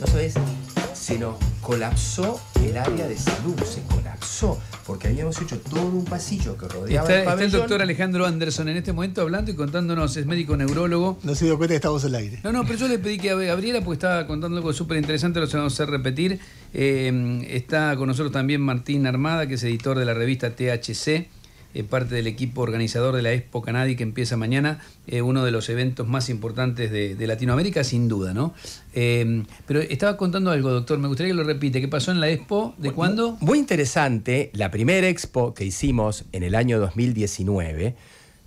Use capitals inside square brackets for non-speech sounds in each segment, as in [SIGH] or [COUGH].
No sabés? se colapsó el área de salud, se colapsó, porque habíamos hecho todo un pasillo que rodeaba está, el el doctor Alejandro Anderson en este momento hablando y contándonos, es médico neurólogo. No se dio cuenta que estábamos al aire. No, no, pero yo le pedí que abriera porque estaba contando algo súper interesante, lo vamos a hacer repetir. Eh, está con nosotros también Martín Armada, que es editor de la revista THC parte del equipo organizador de la Expo Canadi que empieza mañana, eh, uno de los eventos más importantes de, Latinoamérica, sin duda, ¿no? Eh, pero estaba contando algo, doctor, me gustaría que lo repite. ¿Qué pasó en la Expo? ¿De cuándo? Muy interesante, la primera Expo que hicimos en el año 2019,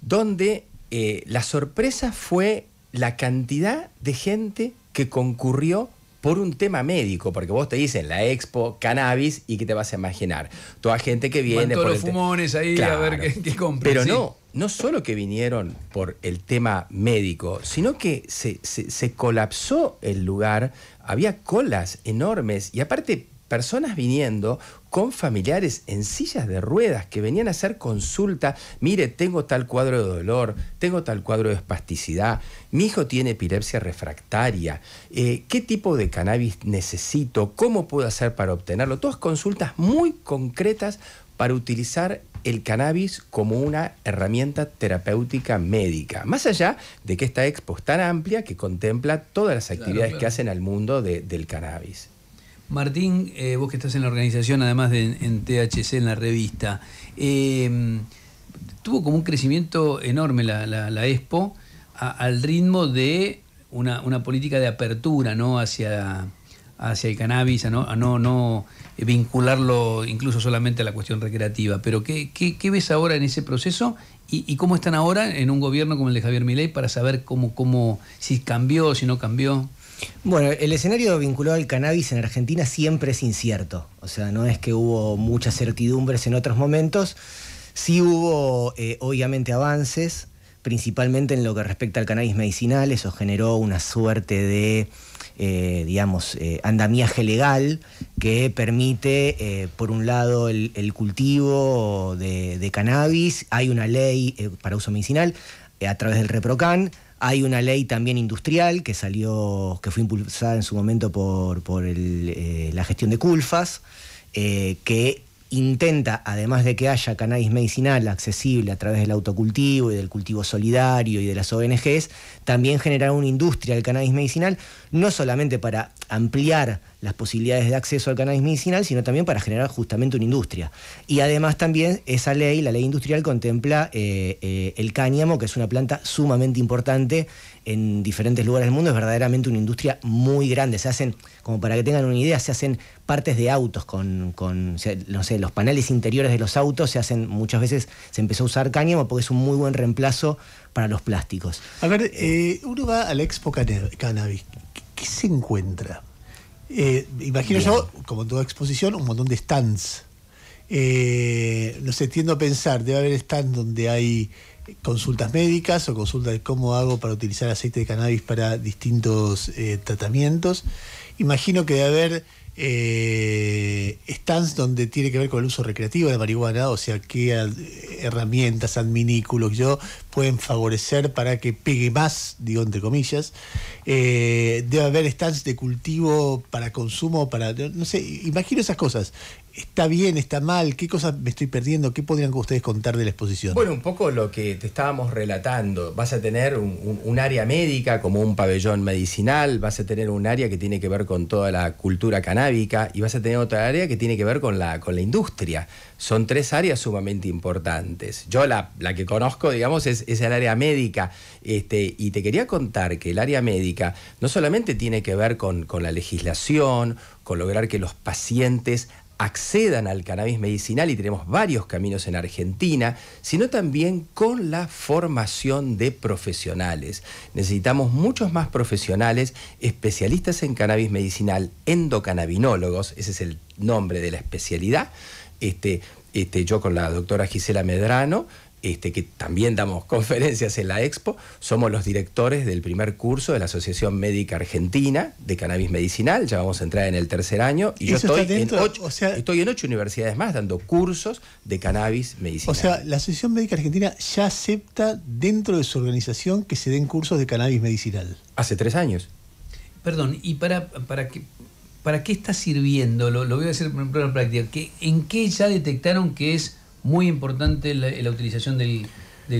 donde eh, la sorpresa fue la cantidad de gente que concurrió por un tema médico, porque vos te dicen la expo cannabis y que te vas a imaginar. Toda gente que viene. Por los fumones ahí a ver qué, Pero no, no solo que vinieron por el tema médico, sino que se, se colapsó el lugar, había colas enormes y aparte personas viniendo con familiares en sillas de ruedas que venían a hacer consulta, mire, tengo tal cuadro de dolor, tengo tal cuadro de espasticidad, mi hijo tiene epilepsia refractaria, eh, qué tipo de cannabis necesito, cómo puedo hacer para obtenerlo, todas consultas muy concretas para utilizar el cannabis como una herramienta terapéutica médica, más allá de que esta expo tan amplia que contempla todas las actividades que hacen al mundo del cannabis. Martín, eh, vos que estás en la organización, además de en, THC, en la revista, eh, tuvo como un crecimiento enorme la, Expo al ritmo de una, política de apertura ¿no? hacia, hacia el cannabis, a no, no, vincularlo incluso solamente a la cuestión recreativa. Pero ¿qué, qué, ves ahora en ese proceso y, cómo están ahora en un gobierno como el de Javier Milei para saber cómo, cómo si cambió, o si no cambió? Bueno, el escenario vinculado al cannabis en Argentina siempre es incierto. O sea, no es que hubo muchas certidumbres en otros momentos. Sí hubo, eh, obviamente, avances, principalmente en lo que respecta al cannabis medicinal. Eso generó una suerte de, eh, digamos, eh, andamiaje legal que permite, por un lado, el, cultivo de, cannabis. Hay una ley para uso medicinal a través del ReproCan hay una ley también industrial que salió, que fue impulsada en su momento por, eh, la gestión de Culfas, eh, que intenta, además de que haya cannabis medicinal accesible a través del autocultivo y del cultivo solidario y de las ONGs, también generar una industria del cannabis medicinal, no solamente para ampliar las posibilidades de acceso al cannabis medicinal, sino también para generar justamente una industria. Y además también esa ley, la ley industrial, contempla eh, eh, el cáñamo, que es una planta sumamente importante en diferentes lugares del mundo, es verdaderamente una industria muy grande. Se hacen, como para que tengan una idea, se hacen partes de autos con, con no sé, los paneles interiores de los autos se hacen muchas veces, se empezó a usar cáñamo porque es un muy buen reemplazo para los plásticos. A ver, eh, uno va al Expo Cannabis, ¿qué se encuentra? Eh, imagino yo, como toda exposición, un montón de stands. Eh, no sé, tiendo a pensar, debe haber stands donde hay consultas médicas o consultas de cómo hago para utilizar aceite de cannabis para distintos eh, tratamientos. Imagino que debe haber eh, stands donde tiene que ver con el uso recreativo de marihuana, o sea, qué herramientas, adminículos, yo pueden favorecer para que pegue más, digo entre comillas. Eh, debe haber stands de cultivo para consumo, para, no sé, imagino esas cosas está bien, está mal, qué cosas me estoy perdiendo, qué podrían ustedes contar de la exposición. Bueno, un poco lo que te estábamos relatando, vas a tener un, área médica como un pabellón medicinal, vas a tener un área que tiene que ver con toda la cultura canábica y vas a tener otra área que tiene que ver con la, con la industria. Son tres áreas sumamente importantes. Yo la, que conozco, digamos, es, el área médica este, y te quería contar que el área médica no solamente tiene que ver con, con la legislación, con lograr que los pacientes accedan al cannabis medicinal y tenemos varios caminos en Argentina, sino también con la formación de profesionales. Necesitamos muchos más profesionales especialistas en cannabis medicinal, endocannabinólogos, ese es el nombre de la especialidad. Este, este, yo con la doctora Gisela Medrano este, que también damos [LAUGHS] conferencias en la Expo, somos los directores del primer curso de la Asociación Médica Argentina de Cannabis Medicinal, ya vamos a entrar en el tercer año, y yo estoy en, ocho, universidades más dando cursos de cannabis medicinal. O sea, la Asociación Médica Argentina ya acepta dentro de su organización que se den cursos de cannabis medicinal. Hace tres años. Perdón, y para, para ¿para qué está sirviendo? Lo, voy a hacer en práctica. ¿En qué ya detectaron que es muy importante la, utilización del,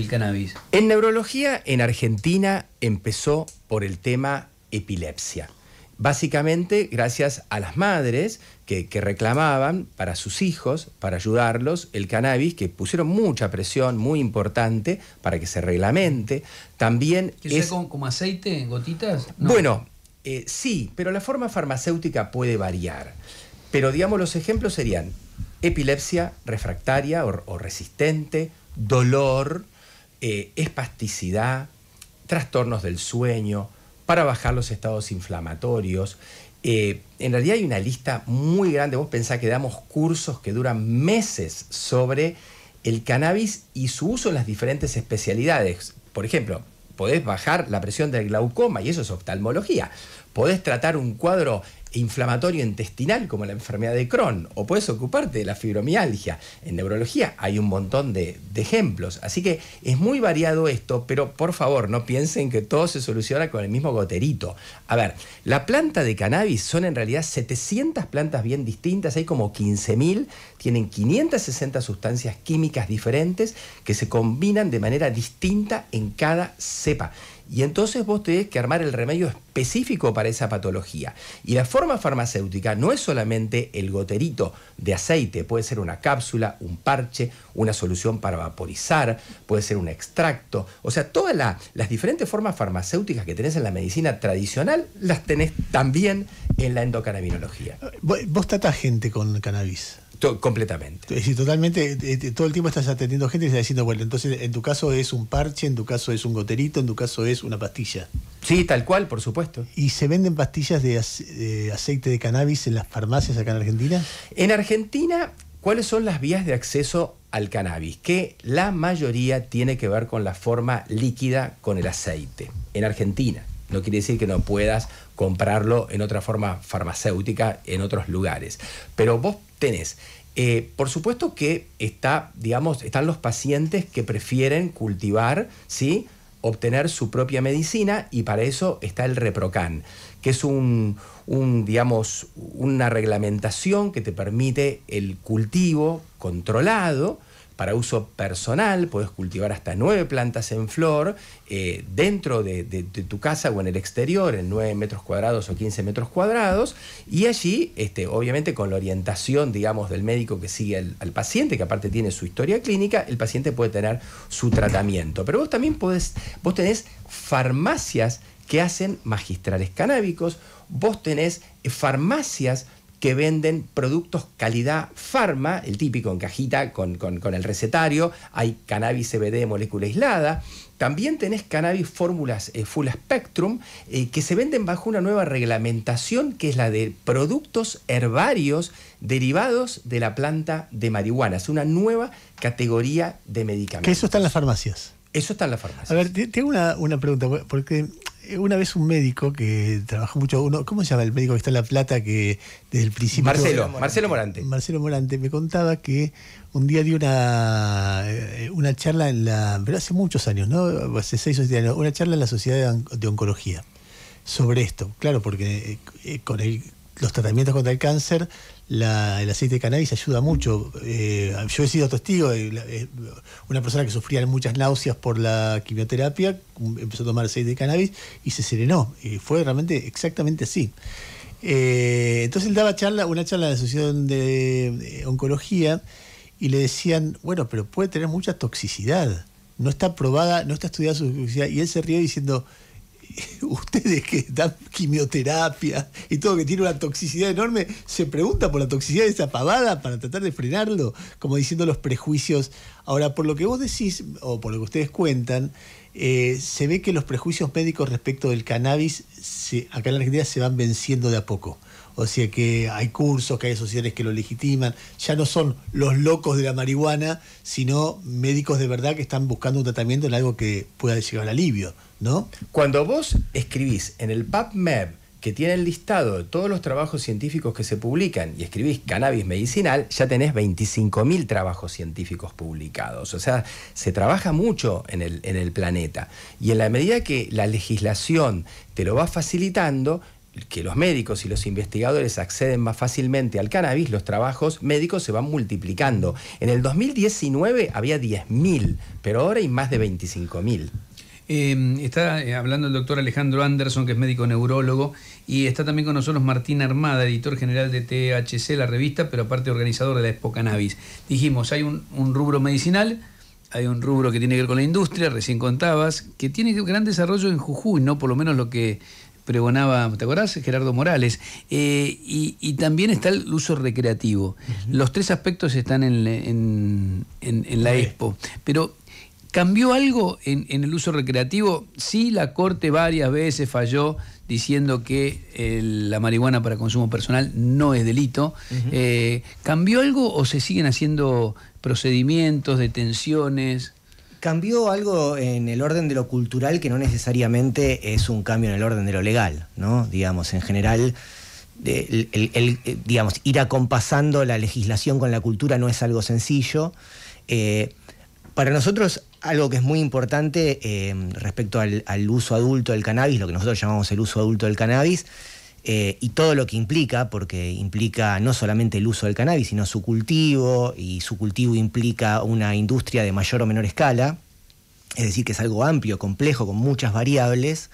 cannabis. En neurología, en Argentina, empezó por el tema epilepsia. Básicamente, gracias a las madres que, reclamaban para sus hijos, para ayudarlos, el cannabis, que pusieron mucha presión, muy importante, para que se reglamente. También. ¿Que es... como, aceite, en gotitas? Bueno, eh, sí, pero la forma farmacéutica puede variar. Pero digamos, los ejemplos serían epilepsia refractaria o, resistente, dolor, eh, espasticidad, trastornos del sueño, para bajar los estados inflamatorios. Eh, en realidad hay una lista muy grande, vos pensás que damos cursos que duran meses sobre el cannabis y su uso en las diferentes especialidades. Por ejemplo, podés bajar la presión del glaucoma y eso es oftalmología. Podés tratar un cuadro inflamatorio intestinal como la enfermedad de Crohn o puedes ocuparte de la fibromialgia. En neurología hay un montón de, de, ejemplos, así que es muy variado esto, pero por favor no piensen que todo se soluciona con el mismo goterito. A ver, la planta de cannabis son en realidad 700 plantas bien distintas, hay como 15.000, tienen 560 sustancias químicas diferentes que se combinan de manera distinta en cada cepa. Y entonces vos tenés que armar el remedio específico para esa patología. Y la forma farmacéutica no es solamente el goterito de aceite, puede ser una cápsula, un parche, una solución para vaporizar, puede ser un extracto. O sea, todas las diferentes formas farmacéuticas que tenés en la medicina tradicional las tenés también en la endocannabinología. Eh, vos tratás gente con cannabis completamente. Es totalmente, eh, eh, todo el tiempo estás atendiendo gente y estás diciendo, bueno, entonces en tu caso es un parche, en tu caso es un goterito, en tu caso es una pastilla. Sí, tal cual, por supuesto. ¿Y se venden pastillas de, de aceite de cannabis en las farmacias acá en Argentina? En Argentina, ¿cuáles son las vías de acceso al cannabis? Que la mayoría tiene que ver con la forma líquida con el aceite, en Argentina. No quiere decir que no puedas comprarlo en otra forma farmacéutica en otros lugares. Pero vos tenés. Eh, por supuesto que está, digamos, están los pacientes que prefieren cultivar, obtener su propia medicina y para eso está el Reprocan, que es un, digamos, una reglamentación que te permite el cultivo controlado para uso personal, puedes cultivar hasta nueve plantas en flor eh, dentro de, tu casa o en el exterior, en nueve metros cuadrados o quince metros cuadrados, y allí, este, obviamente con la orientación, digamos, del médico que sigue al, al, paciente, que aparte tiene su historia clínica, el paciente puede tener su tratamiento. Pero vos también podés, vos tenés farmacias que hacen magistrales canábicos, vos tenés farmacias que venden productos calidad farma, el típico en cajita con, el recetario, hay cannabis CBD molécula aislada, también tenés cannabis fórmulas eh, full spectrum eh, que se venden bajo una nueva reglamentación que es la de productos herbarios derivados de la planta de marihuana. Es una nueva categoría de medicamentos. Que eso está en las farmacias. Eso está en las farmacias. A ver, tengo una, una pregunta, porque eh, una vez un médico que trabajó mucho, uno, ¿cómo se llama el médico que está en La Plata que desde el principio... Marcelo, Morante, Marcelo Morante. Marcelo Morante me contaba que un día dio una, eh, una charla en la... pero hace muchos años, ¿no? Hace seis o siete años, una charla en la Sociedad de Oncología sobre esto. Claro, porque eh, con los tratamientos contra el cáncer el aceite de cannabis ayuda mucho. Eh, yo he sido testigo de eh, eh, una persona que sufría muchas náuseas por la quimioterapia, um, empezó a tomar aceite de cannabis y se serenó. Y fue realmente exactamente así. entonces él daba charla, una charla en la Asociación de Oncología y le decían, bueno, pero puede tener mucha toxicidad. No está probada, no está estudiada su toxicidad. Y él se rió diciendo, [LAUGHS] ustedes que dan quimioterapia y todo que tiene una toxicidad enorme, se pregunta por la toxicidad de esa pavada para tratar de frenarlo, como diciendo los prejuicios. Ahora, por lo que vos decís, o por lo que ustedes cuentan, eh, se ve que los prejuicios médicos respecto del cannabis acá en la Argentina se van venciendo de a poco. O sea que hay cursos, que hay sociedades que lo legitiman. Ya no son los locos de la marihuana, sino médicos de verdad que están buscando un tratamiento en algo que pueda llegar al alivio. ¿no? Cuando vos escribís en el PubMed que tiene el listado de todos los trabajos científicos que se publican y escribís cannabis medicinal, ya tenés 25.000 trabajos científicos publicados. O sea, se trabaja mucho en el, en el planeta. Y en la medida que la legislación te lo va facilitando, que los médicos y los investigadores acceden más fácilmente al cannabis, los trabajos médicos se van multiplicando. En el 2019 había 10.000, pero ahora hay más de 25.000. Em, está eh, hablando el doctor Alejandro Anderson, que es médico neurólogo, y está también con nosotros Martín Armada, editor general de THC, la revista, pero aparte organizador de la Expo Cannabis. Dijimos, hay un, rubro medicinal, hay un rubro que tiene que ver con la industria, recién contabas, que tiene gran desarrollo en Jujuy, ¿no? Por lo menos lo que pregonaba, ¿te acordás? Gerardo Morales. Eh, y, también está el uso recreativo. Los tres aspectos están en, en la Expo. Pero ¿Cambió algo en, el uso recreativo? Sí, la Corte varias veces falló diciendo que la marihuana para consumo personal no es delito. Eh, ¿Cambió algo o se siguen haciendo procedimientos, detenciones? Cambió algo en el orden de lo cultural que no necesariamente es un cambio en el orden de lo legal, ¿no? Digamos, en general... digamos, ir acompasando la legislación con la cultura no es algo sencillo. Eh, para nosotros algo que es muy importante eh, respecto al, uso adulto del cannabis, lo que nosotros llamamos el uso adulto del cannabis, eh, y todo lo que implica, porque implica no solamente el uso del cannabis, sino su cultivo, y su cultivo implica una industria de mayor o menor escala, es decir, que es algo amplio, complejo, con muchas variables.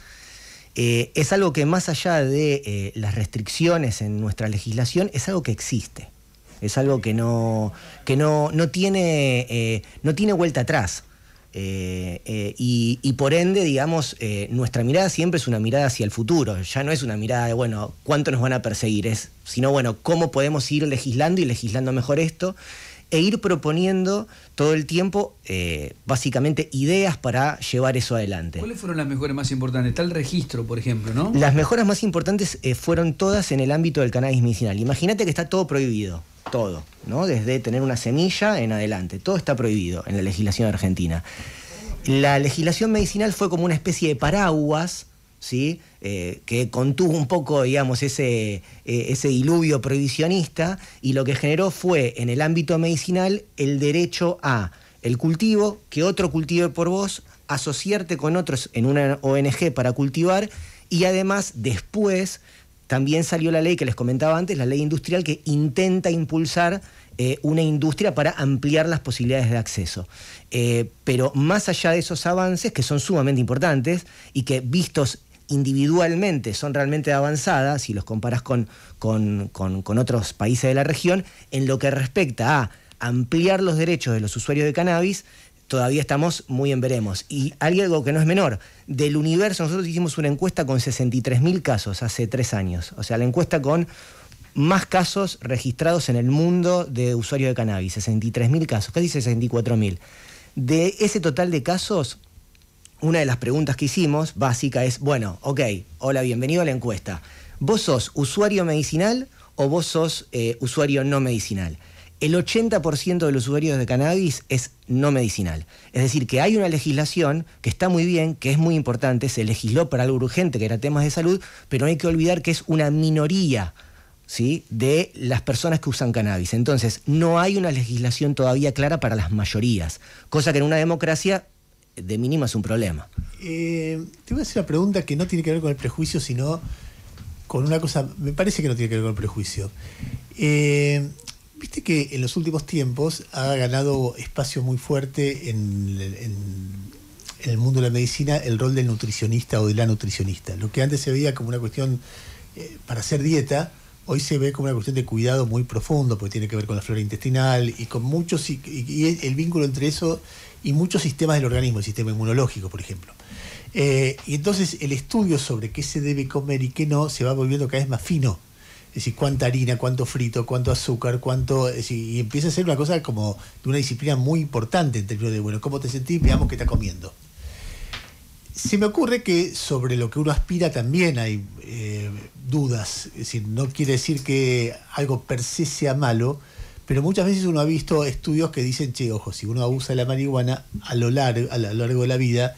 Eh, es algo que más allá de las restricciones en nuestra legislación, es algo que existe. Es algo que no, tiene, no tiene vuelta atrás. Eh, eh, y, por ende, digamos, eh, nuestra mirada siempre es una mirada hacia el futuro, ya no es una mirada de, bueno, cuánto nos van a perseguir, es, sino, bueno, cómo podemos ir legislando y legislando mejor esto e ir proponiendo todo el tiempo eh, básicamente ideas para llevar eso adelante. ¿Cuáles fueron las mejoras más importantes? Tal registro, por ejemplo, ¿no? Las mejoras más importantes eh, fueron todas en el ámbito del cannabis medicinal. Imagínate que está todo prohibido, todo, ¿no? Desde tener una semilla en adelante, todo está prohibido en la legislación argentina. La legislación medicinal fue como una especie de paraguas ¿sí? Eh, que contuvo un poco digamos, ese, eh, ese diluvio prohibicionista y lo que generó fue en el ámbito medicinal el derecho a el cultivo, que otro cultive por vos, asociarte con otros en una ONG para cultivar y además después también salió la ley que les comentaba antes, la ley industrial que intenta impulsar eh, una industria para ampliar las posibilidades de acceso. pero más allá de esos avances, que son sumamente importantes y que vistos individualmente son realmente avanzadas, si los comparas con, con, otros países de la región, en lo que respecta a ampliar los derechos de los usuarios de cannabis, todavía estamos muy en veremos. Y hay algo que no es menor, del universo, nosotros hicimos una encuesta con 63.000 casos hace tres años, o sea, la encuesta con más casos registrados en el mundo de usuarios de cannabis, 63.000 casos, casi 64.000. De ese total de casos, una de las preguntas que hicimos, básica, es, bueno, ok, hola, bienvenido a la encuesta. ¿Vos sos usuario medicinal o vos sos eh, usuario no medicinal? El 80% de los usuarios de cannabis es no medicinal. Es decir, que hay una legislación que está muy bien, que es muy importante, se legisló para algo urgente, que era temas de salud, pero no hay que olvidar que es una minoría ¿sí? de las personas que usan cannabis. Entonces, no hay una legislación todavía clara para las mayorías, cosa que en una democracia de mínima es un problema. Eh, te voy a hacer una pregunta que no tiene que ver con el prejuicio, sino con una cosa, me parece que no tiene que ver con el prejuicio. Eh, viste que en los últimos tiempos ha ganado espacio muy fuerte en, el mundo de la medicina el rol del nutricionista o de la nutricionista. Lo que antes se veía como una cuestión eh, para hacer dieta, hoy se ve como una cuestión de cuidado muy profundo, porque tiene que ver con la flora intestinal y con muchos, y el vínculo entre eso y muchos sistemas del organismo, el sistema inmunológico, por ejemplo. Eh, y entonces el estudio sobre qué se debe comer y qué no se va volviendo cada vez más fino. Es decir, cuánta harina, cuánto frito, cuánto azúcar, cuánto. y empieza a ser una cosa como de una disciplina muy importante en términos de, bueno, ¿cómo te sentís? Veamos qué está comiendo. Se me ocurre que sobre lo que uno aspira también hay eh, dudas. Es decir, no quiere decir que algo per se sea malo, pero muchas veces uno ha visto estudios que dicen, che, ojo, si uno abusa de la marihuana a lo largo, a lo largo de la vida,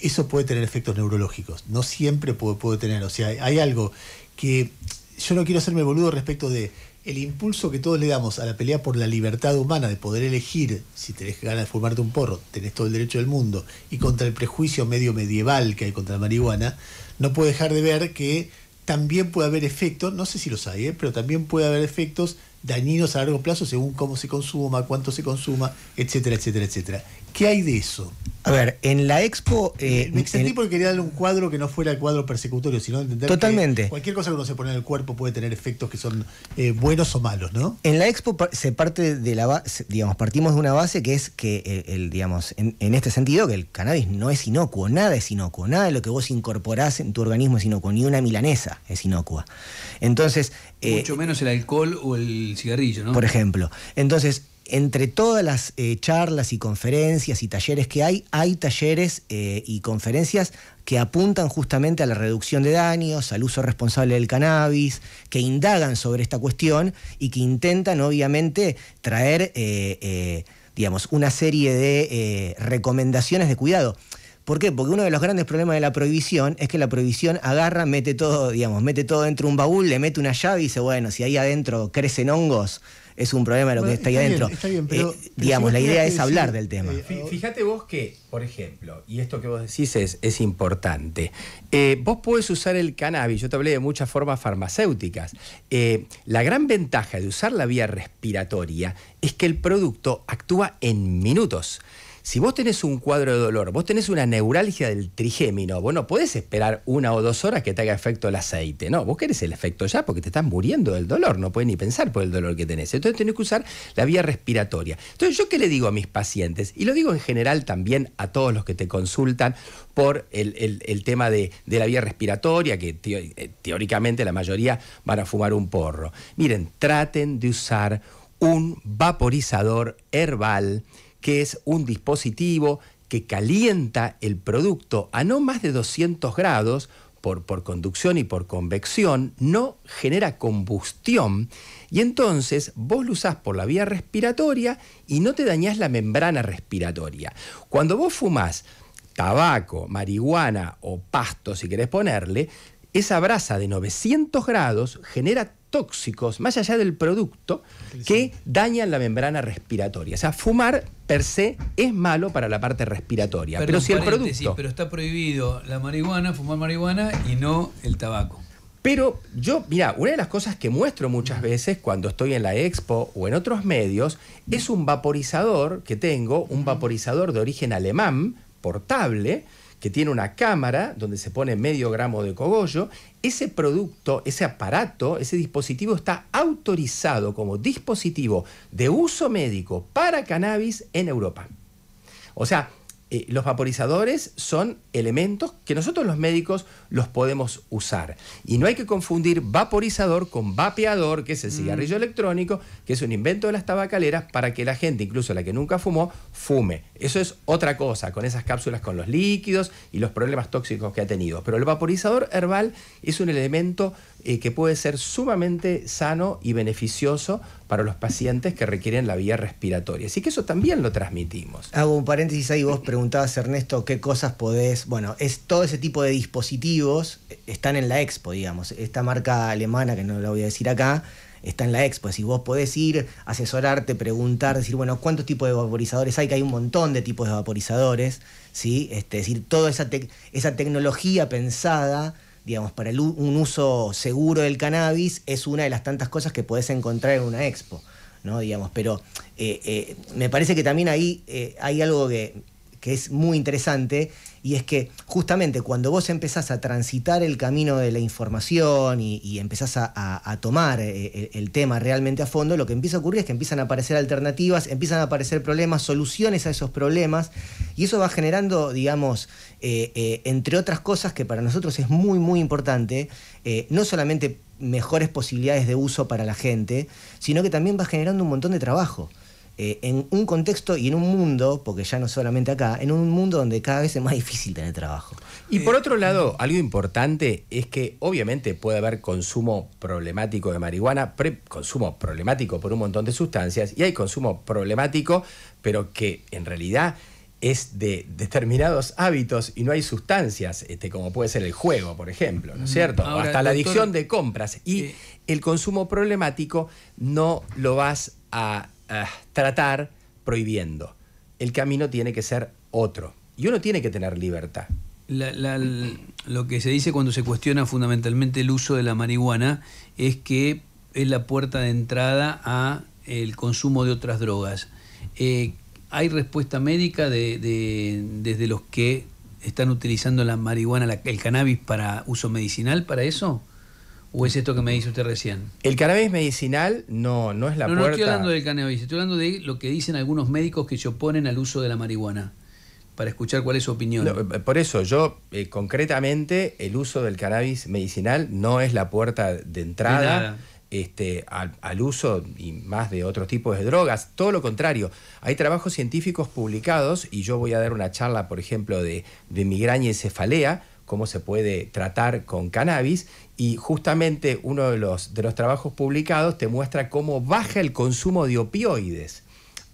eso puede tener efectos neurológicos. No siempre puede, tener. O sea, hay algo que yo no quiero hacerme boludo respecto de el impulso que todos le damos a la pelea por la libertad humana de poder elegir si tenés ganas de fumarte un porro, tenés todo el derecho del mundo, y contra el prejuicio medio medieval que hay contra la marihuana, no puedo dejar de ver que también puede haber efectos, no sé si los hay, ¿eh? pero también puede haber efectos dañinos a largo plazo según cómo se consuma, cuánto se consuma, etcétera, etcétera, etcétera. ¿Qué hay de eso? A ver, en la expo. Eh, me extendí porque quería darle un cuadro que no fuera el cuadro persecutorio, sino entender. Totalmente. Que cualquier cosa que uno se pone en el cuerpo puede tener efectos que son eh, buenos o malos, ¿no? En la expo se parte de la digamos, partimos de una base que es que, eh, el, digamos, en, este sentido, que el cannabis no es inocuo, nada es inocuo, nada de lo que vos incorporás en tu organismo es inocuo, ni una milanesa es inocua. Entonces. Mucho menos el alcohol o el cigarrillo, ¿no? Por ejemplo. Entonces, entre todas las eh, charlas y conferencias y talleres que hay, hay talleres eh, y conferencias que apuntan justamente a la reducción de daños, al uso responsable del cannabis, que indagan sobre esta cuestión y que intentan obviamente traer, eh, digamos, una serie de recomendaciones de cuidado. ¿Por qué? Porque uno de los grandes problemas de la prohibición es que la prohibición agarra, mete todo, digamos, mete todo dentro de un baúl, le mete una llave y dice, bueno, si ahí adentro crecen hongos, es un problema lo que está ahí adentro. está bien, pero, eh, digamos, la idea es hablar del tema. Eh, fíjate vos que, por ejemplo, y esto que vos decís es, importante, eh, vos podés usar el cannabis, yo te hablé de muchas formas farmacéuticas. la gran ventaja de usar la vía respiratoria es que el producto actúa en minutos si vos tenés un cuadro de dolor, vos tenés una neuralgia del trigémino, vos no podés esperar una o dos horas que te haga efecto el aceite, no, vos querés el efecto ya porque te estás muriendo del dolor, no puedes ni pensar por el dolor que tenés. Entonces tenés que usar la vía respiratoria. Entonces, ¿yo qué le digo a mis pacientes? Y lo digo en general también a todos los que te consultan por el, tema de, de, la vía respiratoria, que eh, teóricamente la mayoría van a fumar un porro. Miren, traten de usar un vaporizador herbal que es un dispositivo que calienta el producto a no más de 200 grados por, por, conducción y por convección, no genera combustión y entonces vos lo usás por la vía respiratoria y no te dañás la membrana respiratoria. Cuando vos fumás tabaco, marihuana o pasto, si querés ponerle, esa brasa de 900 grados genera tóxicos, más allá del producto, que dañan la membrana respiratoria. O sea, fumar per se es malo para la parte respiratoria. pero si el producto. Pero está prohibido la marihuana, fumar marihuana y no el tabaco. Pero yo, mira, una de las cosas que muestro muchas veces cuando estoy en la expo o en otros medios es un vaporizador que tengo, un vaporizador de origen alemán, portable, que tiene una cámara donde se pone medio gramo de cogollo, ese producto, ese aparato, ese dispositivo está autorizado como dispositivo de uso médico para cannabis en Europa. O sea, eh, los vaporizadores son elementos que nosotros los médicos los podemos usar. Y no hay que confundir vaporizador con vapeador, que es el mm. cigarrillo electrónico, que es un invento de las tabacaleras para que la gente, incluso la que nunca fumó, fume. Eso es otra cosa, con esas cápsulas con los líquidos y los problemas tóxicos que ha tenido. Pero el vaporizador herbal es un elemento eh, que puede ser sumamente sano y beneficioso para los pacientes que requieren la vía respiratoria. Así que eso también lo transmitimos. Hago un paréntesis ahí, vos preguntabas, Ernesto, qué cosas podés, bueno, es todo ese tipo de dispositivos están en la expo, digamos. Esta marca alemana, que no la voy a decir acá, está en la expo. Si vos podés ir, asesorarte, preguntar, decir, bueno, ¿cuántos tipos de vaporizadores hay? Que hay un montón de tipos de vaporizadores, ¿sí? Este, es decir, toda esa, esa tecnología pensada, digamos, para un uso seguro del cannabis, es una de las tantas cosas que podés encontrar en una expo, ¿no? Digamos, pero eh, eh, me parece que también ahí eh, hay algo que que es muy interesante, y es que justamente cuando vos empezás a transitar el camino de la información y, empezás a, tomar eh, el, tema realmente a fondo, lo que empieza a ocurrir es que empiezan a aparecer alternativas, empiezan a aparecer problemas, soluciones a esos problemas, y eso va generando, digamos, eh, eh, entre otras cosas que para nosotros es muy, muy importante, no solamente mejores posibilidades de uso para la gente, sino que también va generando un montón de trabajo. Eh, en un contexto y en un mundo, porque ya no solamente acá, en un mundo donde cada vez es más difícil tener trabajo. Y por eh, otro eh. lado, algo importante es que obviamente puede haber consumo problemático de marihuana, consumo problemático por un montón de sustancias, y hay consumo problemático, pero que en realidad es de determinados hábitos y no hay sustancias, este, como puede ser el juego, por ejemplo, ¿no es mm, cierto? o Hasta la adicción de compras. Y el consumo problemático no lo vas a eh, tratar prohibiendo. El camino tiene que ser otro. Y uno tiene que tener libertad. lo que se dice cuando se cuestiona fundamentalmente el uso de la marihuana es que es la puerta de entrada a el consumo de otras drogas. Eh, ¿Hay respuesta médica de, desde los que están utilizando la marihuana, el cannabis para uso medicinal, para eso? ¿O es esto que me dice usted recién? El cannabis medicinal no, no es la puerta. No estoy hablando del cannabis, estoy hablando de lo que dicen algunos médicos que se oponen al uso de la marihuana. Para escuchar cuál es su opinión. Eh, por eso, yo eh, concretamente, el uso del cannabis medicinal no es la puerta de entrada. Este, al, uso y más de otros tipos de drogas. Todo lo contrario, hay trabajos científicos publicados y yo voy a dar una charla, por ejemplo, de, de migraña y cefalea, cómo se puede tratar con cannabis y justamente uno de los, de los trabajos publicados te muestra cómo baja el consumo de opioides.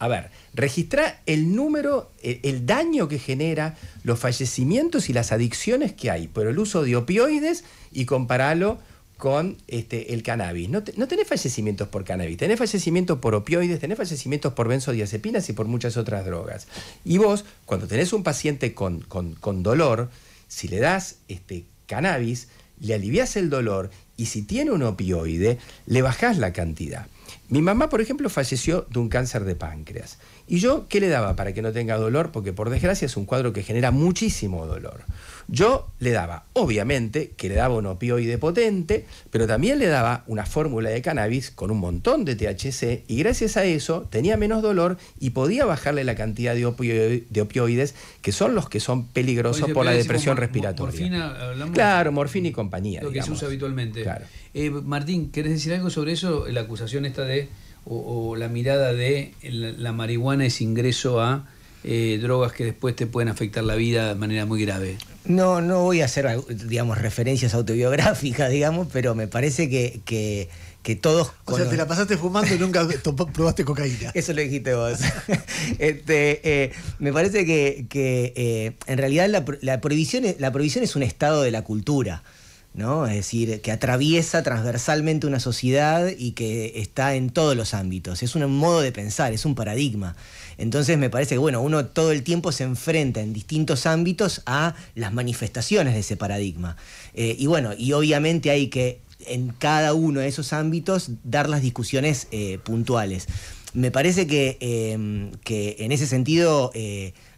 A ver, registrá el número, e, el, daño que genera, los fallecimientos y las adicciones que hay por el uso de opioides y comparalo con este, el cannabis. No, tenés fallecimientos por cannabis, tenés fallecimientos por opioides, tenés fallecimientos por benzodiazepinas y por muchas otras drogas. Y vos, cuando tenés un paciente con, con dolor, si le das este cannabis, le alivias el dolor y si tiene un opioide, le bajás la cantidad. Mi mamá, por ejemplo, falleció de un cáncer de páncreas. ¿Y yo qué le daba para que no tenga dolor? Porque por desgracia es un cuadro que genera muchísimo dolor. Yo le daba, obviamente, que le daba un opioide potente, pero también le daba una fórmula de cannabis con un montón de THC y gracias a eso tenía menos dolor y podía bajarle la cantidad de, opioides, que son los que son peligrosos por la depresión respiratoria. claro, morfina y compañía. Lo que se usa habitualmente. Claro. Eh, Martín, ¿querés decir algo sobre eso? La acusación esta de, o, la mirada de la, marihuana es ingreso a... Eh, drogas que después te pueden afectar la vida de manera muy grave. No, no voy a hacer, digamos, referencias autobiográficas, digamos, pero me parece que, que, todos... O sea, te la pasaste fumando y nunca [LAUGHS] probaste cocaína. Eso lo dijiste vos. [LAUGHS] este, eh, me parece que, que eh, en realidad la, la, prohibición, la prohibición es un estado de la cultura. Es decir, que atraviesa transversalmente una sociedad y que está en todos los ámbitos. Es un modo de pensar, es un paradigma. Entonces me parece que bueno, uno todo el tiempo se enfrenta en distintos ámbitos a las manifestaciones de ese paradigma. Eh, y bueno, y obviamente hay que en cada uno de esos ámbitos dar las discusiones eh, puntuales. Me parece que, eh, que, en ese sentido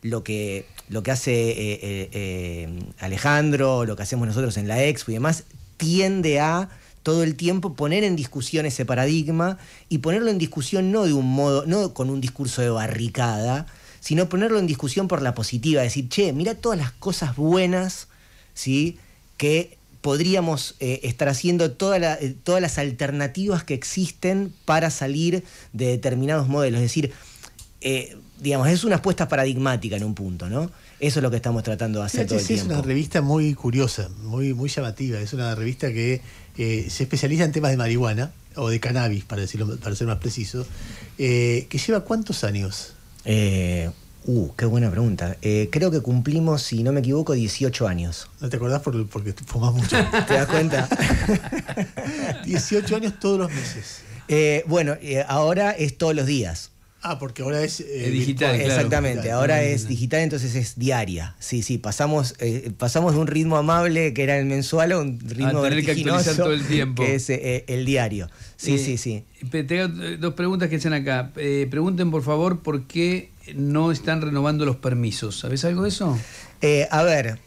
lo que lo que hace eh, eh, eh, Alejandro, lo que hacemos nosotros en la Expo y demás, tiende a todo el tiempo poner en discusión ese paradigma y ponerlo en discusión no de un modo, no con un discurso de barricada, sino ponerlo en discusión por la positiva, decir, che, mira todas las cosas buenas, ¿sí? que podríamos estar haciendo todas las alternativas que existen para salir de determinados modelos. Es decir, eh, digamos, es una apuesta paradigmática en un punto, ¿no? Eso es lo que estamos tratando de hacer todo el Es una revista muy curiosa, muy, muy llamativa. Es una revista que eh, se especializa en temas de marihuana o de cannabis, para decirlo, para ser más preciso, eh, que lleva cuántos años. Uh, qué buena pregunta. creo que cumplimos, si no me equivoco, 18 años. ¿No te acordás porque fumás mucho? [LAUGHS] ¿Te das cuenta? 18 [LAUGHS] años todos los meses. bueno, ahora es todos los días. Ah, porque ahora es eh, digital. Exactamente, ahora es digital, entonces es diaria. Sí, sí, pasamos, eh, pasamos de un ritmo amable que era el mensual a un ritmo de que todo el tiempo. Que es eh, el diario. Sí, sí, sí. Tengo dos preguntas que están acá. pregunten por favor por qué no están renovando los permisos. ¿Sabes algo de eso? a ver,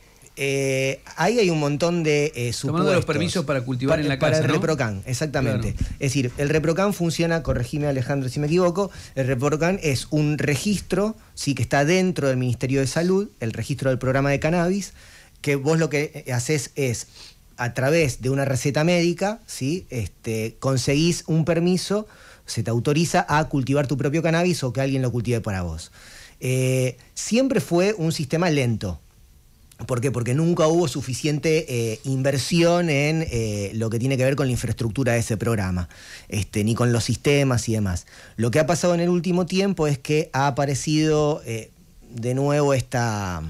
eh, ahí hay un montón de supuestos. Eh, Tomando los permisos para cultivar en la casa, Para el ReproCan, exactamente. Es decir, el ReproCan funciona, corregime Alejandro si me equivoco, el ReproCan es un registro, sí, que está dentro del Ministerio de Salud, el registro del programa de cannabis, que vos lo que eh, haces es a través de una receta médica, ¿sí? este, conseguís un permiso, se te autoriza a cultivar tu propio cannabis o que alguien lo cultive para vos. siempre fue un sistema lento, ¿Por qué? Porque nunca hubo suficiente eh, inversión en eh, lo que tiene que ver con la infraestructura de ese programa, este, ni con los sistemas y demás. Lo que ha pasado en el último tiempo es que ha aparecido eh, de nuevo esta,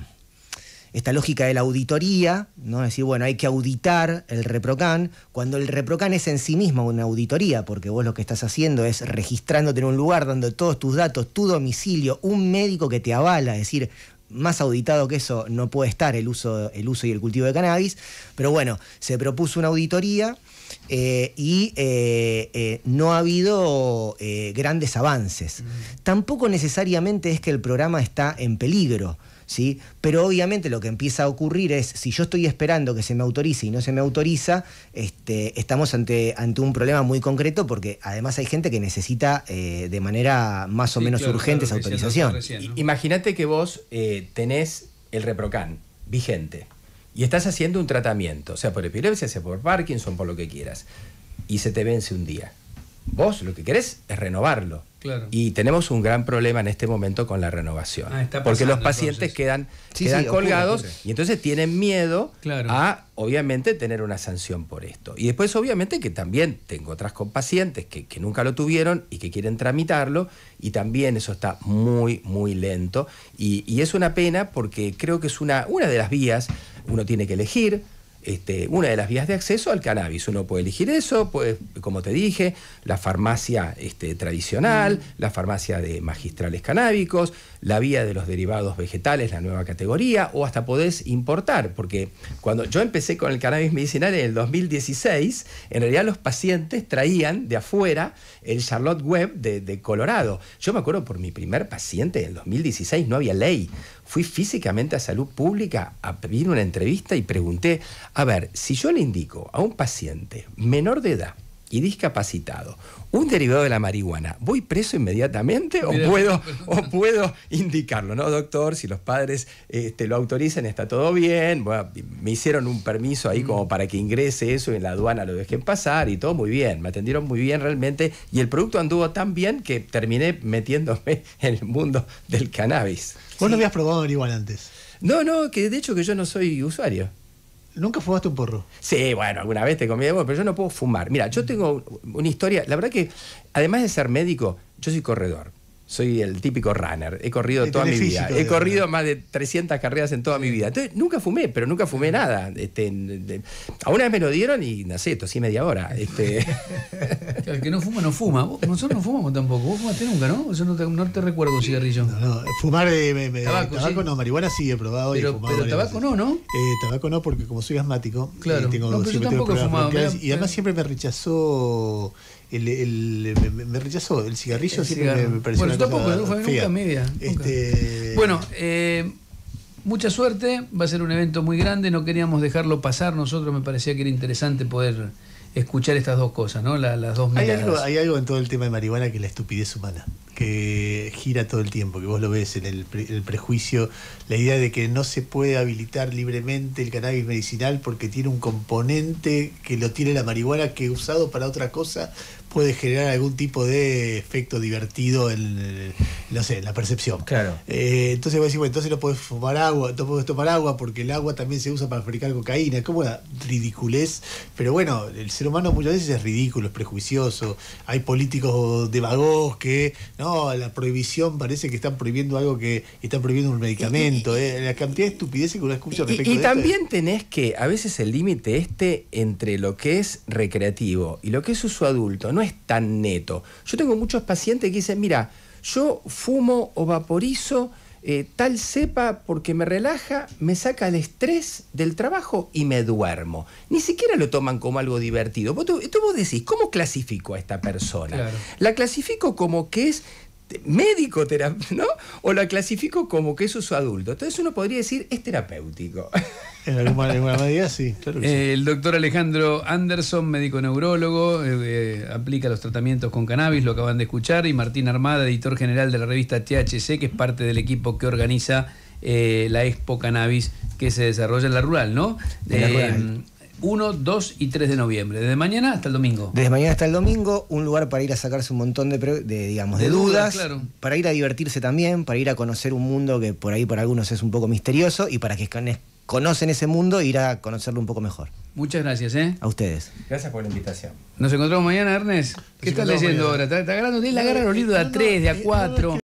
esta lógica de la auditoría, ¿no? Es decir, bueno, hay que auditar el ReproCan, cuando el ReproCan es en sí mismo una auditoría, porque vos lo que estás haciendo es registrándote en un lugar, dando todos tus datos, tu domicilio, un médico que te avala, es decir, más auditado que eso no puede estar el uso, el uso y el cultivo de cannabis, pero bueno, se propuso una auditoría eh, y eh, eh, no ha habido grandes avances. Tampoco necesariamente es que el programa está en peligro. ¿sí? Pero obviamente lo que empieza a ocurrir es, si yo estoy esperando que se me autorice y no se me autoriza, este, estamos ante, un problema muy concreto porque además hay gente que necesita eh, de manera más o menos urgente esa autorización. Imagínate que vos eh, tenés el reprocan vigente y estás haciendo un tratamiento, sea por epilepsia, sea por Parkinson, por lo que quieras, y se te vence un día vos lo que querés es renovarlo. Y tenemos un gran problema en este momento con la renovación. Ah, porque los pacientes quedan, colgados y entonces tienen miedo a, obviamente, tener una sanción por esto. Y después, obviamente, que también tengo otras pacientes que, nunca lo tuvieron y que quieren tramitarlo y también eso está muy, muy lento. Y, y es una pena porque creo que es una, una de las vías, uno tiene que elegir este, una de las vías de acceso al cannabis. Uno puede elegir eso, pues, como te dije, la farmacia este, tradicional, mm. la farmacia de magistrales canábicos, la vía de los derivados vegetales, la nueva categoría, o hasta podés importar, porque cuando yo empecé con el cannabis medicinal en el 2016, en realidad los pacientes traían de afuera el Charlotte Web de, de Colorado. Yo me acuerdo por mi primer paciente en el 2016 no había ley fui físicamente a salud pública a pedir una entrevista y pregunté, a ver, si yo le indico a un paciente menor de edad, y discapacitado, un derivado de la marihuana, ¿voy preso inmediatamente o puedo, [LAUGHS] o puedo indicarlo? ¿No, doctor? Si los padres este, lo autorizan, está todo bien. me hicieron un permiso ahí como para que ingrese eso y en la aduana lo dejen pasar y todo muy bien. Me atendieron muy bien realmente y el producto anduvo tan bien que terminé metiéndome [LAUGHS] en el mundo del cannabis. ¿Vos no habías probado marihuana antes? No, no, que de hecho que yo no soy usuario. ¿Nunca fumaste un porro? Sí, bueno, alguna vez te comí de pero yo no puedo fumar. Mira, yo tengo una historia, la verdad que además de ser médico, yo soy corredor soy el típico runner. He corrido toda mi vida. He corrido más de 300 carreras en toda mi vida. Entonces, nunca fumé, pero nunca fumé nada. Este, a una vez me lo dieron y, no sé, tosí media hora. Este. [LAUGHS] el que no fuma, no fuma. nosotros no fumamos tampoco. Vos fumaste nunca, ¿no? Yo no te, recuerdo un cigarrillo. No, Fumar eh, tabaco, no. Marihuana sí he probado. Pero, y fumado pero tabaco no, ¿no? Eh, tabaco no, porque como soy asmático, eh, claro. tengo, pero yo tampoco he fumado. Y además siempre me rechazó el, me, rechazó. El cigarrillo me, pareció. Bueno, tampoco, nunca media. Este, bueno, eh, mucha suerte. Va a ser un evento muy grande. No queríamos dejarlo pasar. Nosotros me parecía que era interesante poder escuchar estas dos cosas, ¿no? las dos Hay algo, hay algo en todo el tema de marihuana que es la estupidez humana que gira todo el tiempo, que vos lo ves en el, prejuicio, la idea de que no se puede habilitar libremente el cannabis medicinal porque tiene un componente que lo tiene la marihuana que usado para otra cosa puede generar algún tipo de efecto divertido en, eh, la percepción. Claro. Eh, entonces vos decís, bueno, entonces no podés fumar agua, no podés tomar agua porque el agua también se usa para fabricar cocaína. cómo la ridiculez. Pero bueno, el ser humano muchas veces es ridículo, es prejuicioso. Hay políticos de vagos que, ¿no? la prohibición parece que están prohibiendo algo que, están prohibiendo un medicamento, eh, la cantidad de estupidez que uno escucha respecto y, y, también tenés que, a veces el límite este entre lo que es recreativo y lo que es uso adulto no es tan neto. Yo tengo muchos pacientes que dicen, mira, yo fumo o vaporizo eh, tal sepa porque me relaja, me saca el estrés del trabajo y me duermo. Ni siquiera lo toman como algo divertido. Vos, tú, decís, ¿cómo clasifico a esta persona? La clasifico como que es este, médico, ¿no? O la clasifico como que es uso adulto. Entonces uno podría decir es terapéutico. [LAUGHS] En alguna, medida sí, eh, El doctor Alejandro Anderson, médico neurólogo, eh, eh, aplica los tratamientos con cannabis, lo acaban de escuchar, y Martín Armada, editor general de la revista THC, que es parte del equipo que organiza la Expo Cannabis que se desarrolla en la rural, ¿no? 1, 2 y 3 de noviembre. Desde mañana hasta el domingo. Desde mañana hasta el domingo, un lugar para ir a sacarse un montón de, digamos, de, dudas, para ir a divertirse también, para ir a conocer un mundo que por ahí para algunos es un poco misterioso y para que conocen ese mundo, e ir a conocerlo un poco mejor. Muchas gracias, ¿eh? A ustedes. Gracias por la invitación. Nos encontramos mañana, Ernest. ¿Qué estás leyendo ahora? ¿Estás agarrando? Tienes la agarra los libros de a 3, de a 4.